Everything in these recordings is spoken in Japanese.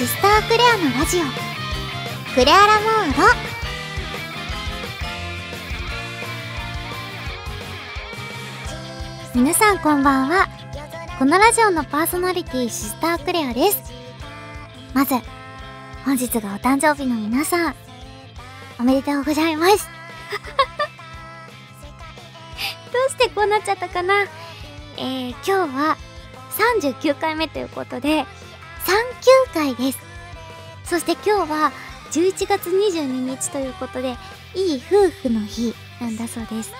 シスタークレアのラジオクレアラモードみなさんこんばんはこのラジオのパーソナリティシスタークレアですまず本日がお誕生日の皆さんおめでとうございます どうしてこうなっちゃったかなえー、今日は39回目ということで9回ですそして今日は11月22日ということでいい夫婦の日なんだそうです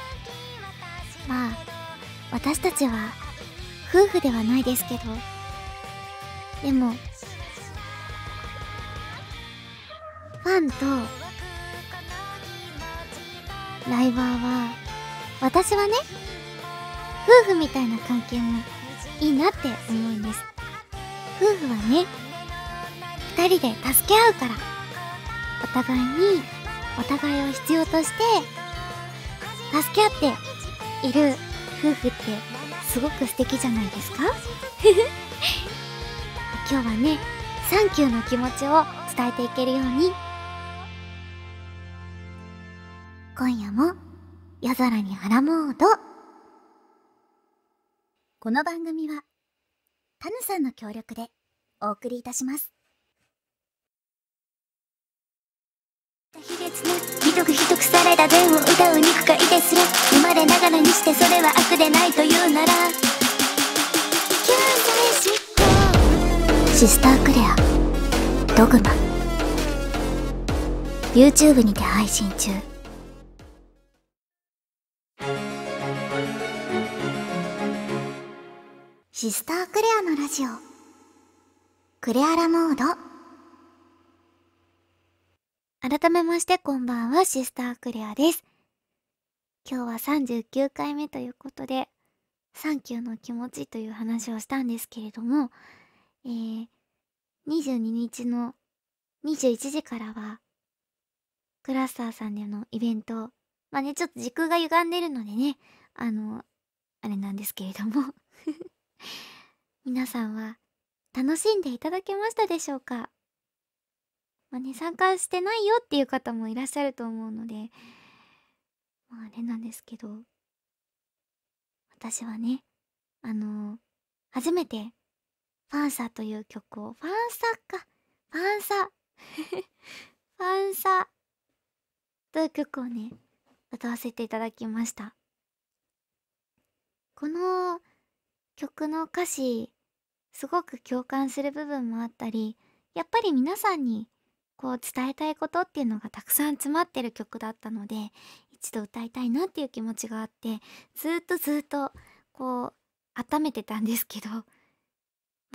まあ私たちは夫婦ではないですけどでもファンとライバーは私はね夫婦みたいな関係もいいなって思うんです夫婦はね2人で助け合うからお互いにお互いを必要として助け合っている夫婦ってすごく素敵じゃないですか 今日はねサンキューの気持ちを伝えていけるように今夜も夜空にハラモードこの番組はタヌさんの協力でお送りいたします。美徳秘匿された善を歌う肉かいてすら生まれながらにしてそれは悪でないというならシスタークレアドグマ YouTube にて配信中シスタークレアのラジオクレアラモード改めましてこんばんは、シスタークレアです。今日は39回目ということで、サンキューの気持ちという話をしたんですけれども、えー、22日の21時からは、クラスターさんでのイベント、まあね、ちょっと時空が歪んでるのでね、あの、あれなんですけれども 皆さんは楽しんでいただけましたでしょうかまあね、参加してないよっていう方もいらっしゃると思うので、まああれなんですけど、私はね、あのー、初めて、ファンサという曲を、ファンサか、ファンサ、ファンサという曲をね、歌わせていただきました。この曲の歌詞、すごく共感する部分もあったり、やっぱり皆さんにこう伝えたいことっていうのがたくさん詰まってる曲だったので一度歌いたいなっていう気持ちがあってずっとずっとこう温めてたんですけど、ま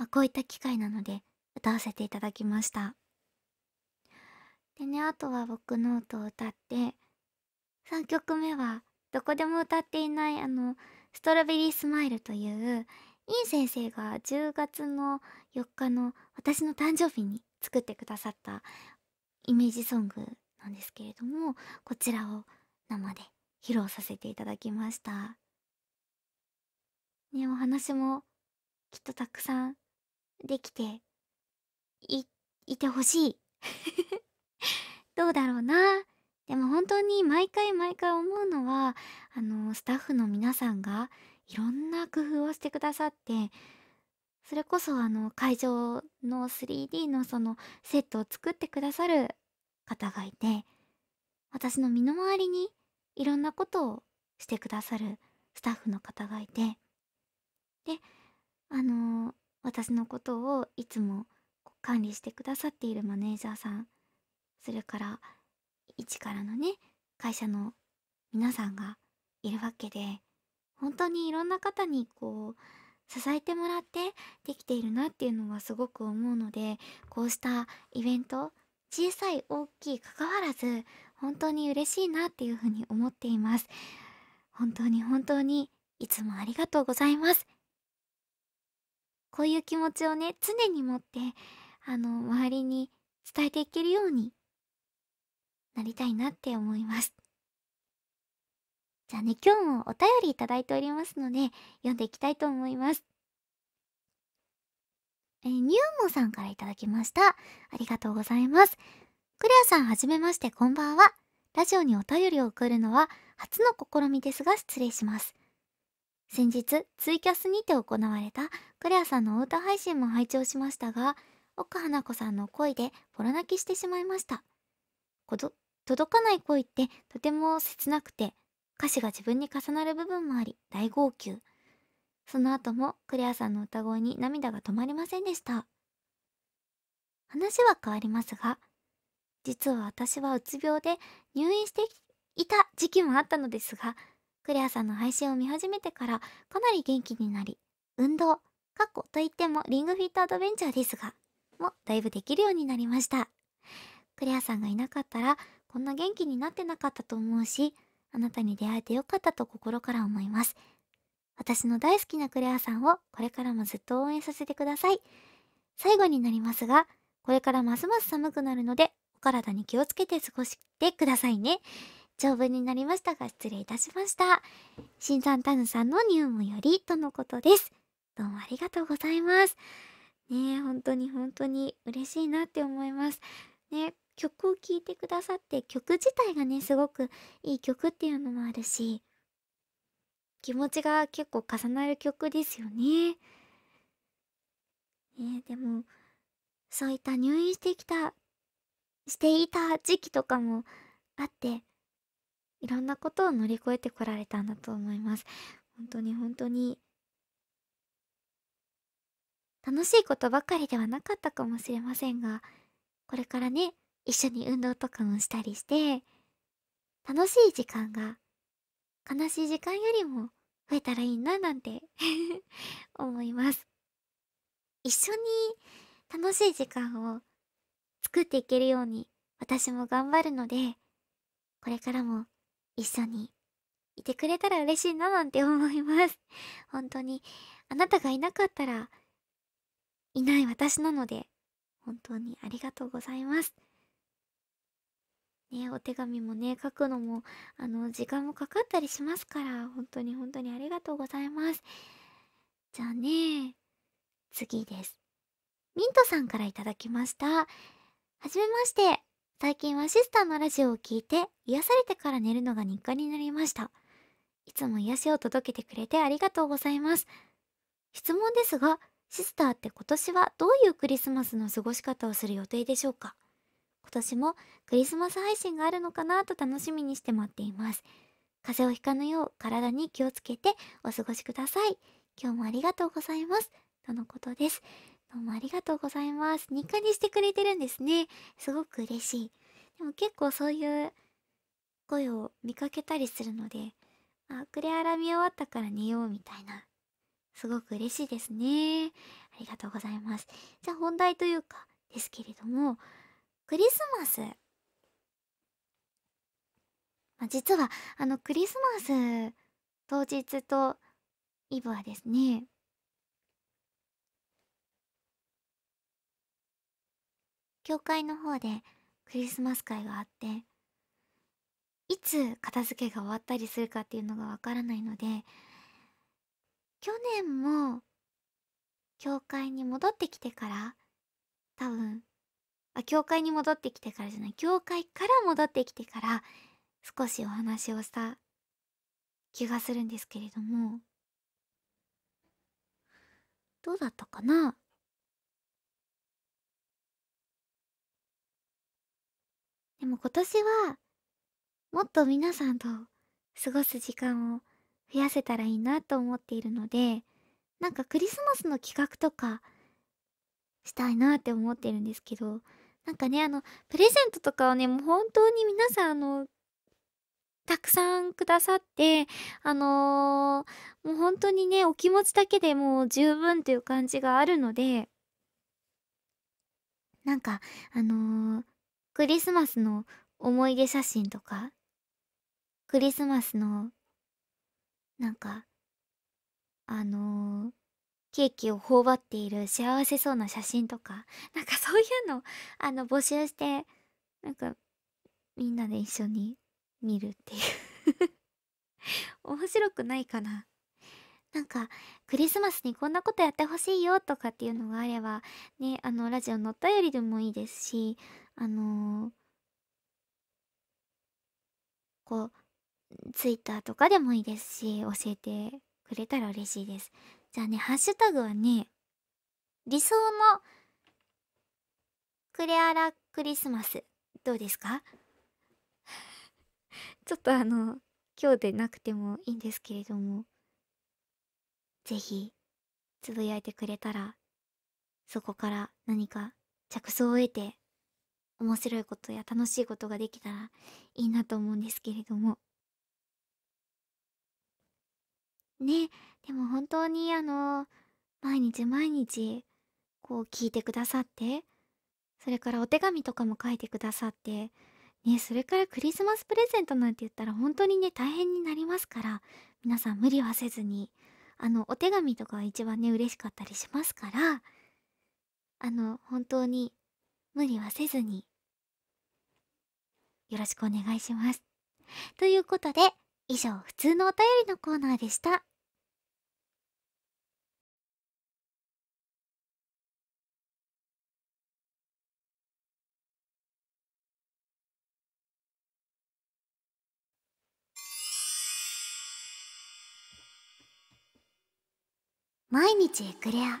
あ、こういった機会なので歌わせていただきましたでねあとは僕ノートを歌って3曲目はどこでも歌っていないあのストロベリースマイルといういい先生が10月の4日の私の誕生日に作ってくださったイメージソングなんですけれどもこちらを生で披露させていただきましたねお話もきっとたくさんできていいてほしい どうだろうなでも本当に毎回毎回思うのはあのスタッフの皆さんがいろんな工夫をしてくださってそれこそあの会場の 3D のそのセットを作ってくださる方がいて私の身の回りにいろんなことをしてくださるスタッフの方がいてであのー、私のことをいつも管理してくださっているマネージャーさんそれから一からのね会社の皆さんがいるわけで本当にいろんな方にこう支えてもらってできているなっていうのはすごく思うのでこうしたイベント小さい大きい関わらず本当に嬉しいなっていうふうに思っています本当に本当にいつもありがとうございますこういう気持ちをね常に持ってあの周りに伝えていけるようになりたいなって思いますじゃあね今日もお便りいただいておりますので読んでいきたいと思いますえー、ニューモさんからいただきましたありがとうございますクレアさんはじめましてこんばんはラジオにお便りを送るのは初の試みですが失礼します先日ツイキャスにて行われたクレアさんのお歌配信も拝聴しましたが奥花子さんの声でボロ泣きしてしまいました届かない恋ってとても切なくて歌詞が自分に重なる部分もあり、大号泣。その後もクレアさんの歌声に涙が止まりませんでした。話は変わりますが、実は私はうつ病で入院していた時期もあったのですが、クレアさんの配信を見始めてからかなり元気になり、運動、かっこといってもリングフィットアドベンチャーですが、もだいぶできるようになりました。クレアさんがいなかったらこんな元気になってなかったと思うし、あなたに出会えてよかったと心から思います。私の大好きなクレアさんをこれからもずっと応援させてください。最後になりますが、これからますます寒くなるので、お体に気をつけて過ごしてくださいね。長文になりましたが失礼いたしました。新さんタヌさんの入門よりとのことです。どうもありがとうございます。ねえ、本当に本当に嬉しいなって思います。ね曲を聴いてくださって曲自体がねすごくいい曲っていうのもあるし気持ちが結構重なる曲ですよね。ねでもそういった入院してきたしていた時期とかもあっていろんなことを乗り越えてこられたんだと思います。本当に本当に楽しいことばかりではなかったかもしれませんがこれからね一緒に運動とかもしたりして楽しい時間が悲しい時間よりも増えたらいいななんて 思います一緒に楽しい時間を作っていけるように私も頑張るのでこれからも一緒にいてくれたら嬉しいななんて 思います本当にあなたがいなかったらいない私なので本当にありがとうございますね、お手紙もね、書くのも、あの、時間もかかったりしますから、本当に本当にありがとうございます。じゃあね、次です。ミントさんからいただきました。はじめまして。最近はシスターのラジオを聞いて、癒されてから寝るのが日課になりました。いつも癒しを届けてくれてありがとうございます。質問ですが、シスターって今年はどういうクリスマスの過ごし方をする予定でしょうか今年もクリスマス配信があるのかなと楽しみにして待っています。風邪をひかぬよう体に気をつけてお過ごしください。今日もありがとうございます。とのことです。どうもありがとうございます。日課にしてくれてるんですね。すごく嬉しい。でも結構そういう声を見かけたりするので、あ、くれあら見終わったから寝ようみたいな。すごく嬉しいですね。ありがとうございます。じゃあ本題というかですけれども、クリスマス、まあ、実はあのクリスマス当日とイブはですね教会の方でクリスマス会があっていつ片付けが終わったりするかっていうのがわからないので去年も教会に戻ってきてから多分あ教会に戻ってきてからじゃない教会から戻ってきてから少しお話をした気がするんですけれどもどうだったかなでも今年はもっと皆さんと過ごす時間を増やせたらいいなと思っているのでなんかクリスマスの企画とかしたいなって思ってるんですけどなんかねあのプレゼントとかをねもう本当に皆さんあのたくさんくださってあのー、もう本当にねお気持ちだけでもう十分という感じがあるのでなんかあのー、クリスマスの思い出写真とかクリスマスのなんかあのーケーキを頬張っている幸せそうな写真とかなんかそういうのあの募集してなんかみんなで一緒に見るっていう 面白くないかななんかクリスマスにこんなことやってほしいよとかっていうのがあればねあのラジオのお便りでもいいですしあのー、こうツイッターとかでもいいですし教えてくれたら嬉しいですじゃあね、ハッシュタグはね、理想のクレアラクリスマス、どうですか ちょっとあの、今日でなくてもいいんですけれども、ぜひ、つぶやいてくれたら、そこから何か着想を得て、面白いことや楽しいことができたらいいなと思うんですけれども。ねでも本当にあの毎日毎日こう聞いてくださってそれからお手紙とかも書いてくださってねそれからクリスマスプレゼントなんて言ったら本当にね大変になりますから皆さん無理はせずにあのお手紙とか一番ね嬉しかったりしますからあの本当に無理はせずによろしくお願いします。ということで以上普通のお便りのコーナーでした毎日エクレア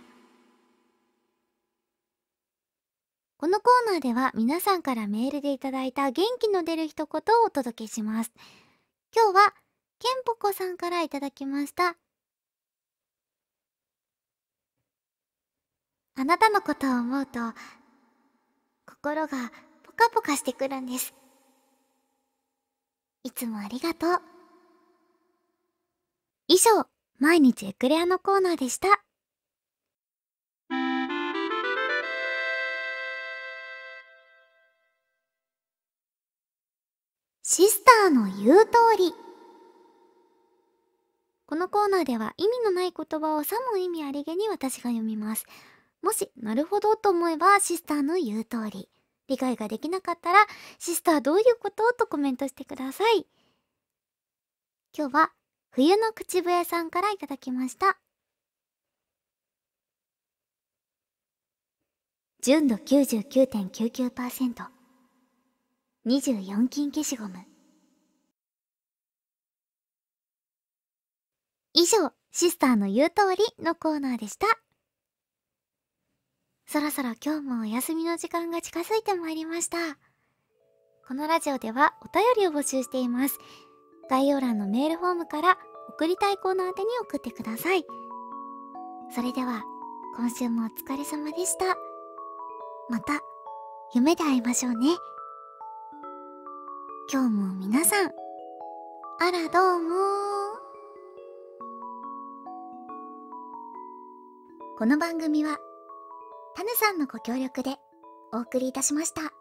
このコーナーでは皆さんからメールでいただいた元気の出る一言をお届けします今日はけんぽこさんからいただきましたあなたのことを思うと心がポカポカしてくるんですいつもありがとう以上毎日エクレアのコーナーでしたターの言う通りこのコーナーでは意味のない言葉をさも意味ありげに私が読みますもしなるほどと思えばシスターの言う通り理解ができなかったらシスターどういうこととコメントしてください今日は冬の口笛さんからいただきました純度99.99% 24金消しゴム以上、シスターの言う通りのコーナーでした。そろそろ今日もお休みの時間が近づいてまいりました。このラジオではお便りを募集しています。概要欄のメールフォームから送りたいコーナー宛てに送ってください。それでは、今週もお疲れ様でした。また、夢で会いましょうね。今日も皆さん、あらどうもこの番組はタヌさんのご協力でお送りいたしました。